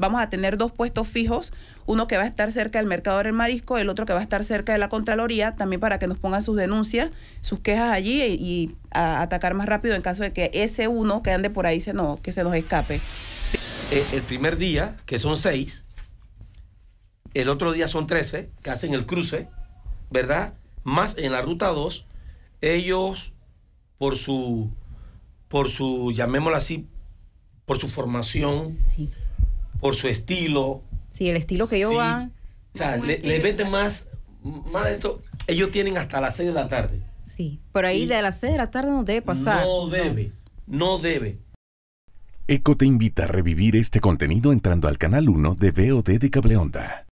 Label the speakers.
Speaker 1: vamos a tener dos puestos fijos, uno que va a estar cerca del mercado del marisco, el otro que va a estar cerca de la Contraloría, también para que nos pongan sus denuncias, sus quejas allí y, atacar más rápido en caso de que ese uno que ande por ahí se nos, que se nos escape.
Speaker 2: Eh, el primer día, que son seis, el otro día son trece... que hacen el cruce, ¿verdad? Más en la ruta 2, ellos por su, por su, llamémoslo así, por su formación, por su estilo.
Speaker 3: Sí, el estilo que yo van.
Speaker 2: O sea, les vete más, más de esto. Ellos tienen hasta las 6 de la tarde.
Speaker 3: Sí, por ahí de las 6 de la tarde no debe pasar. No
Speaker 2: debe, no, debe. ECO te invita a revivir este contenido entrando al canal 1 de VOD de Cableonda.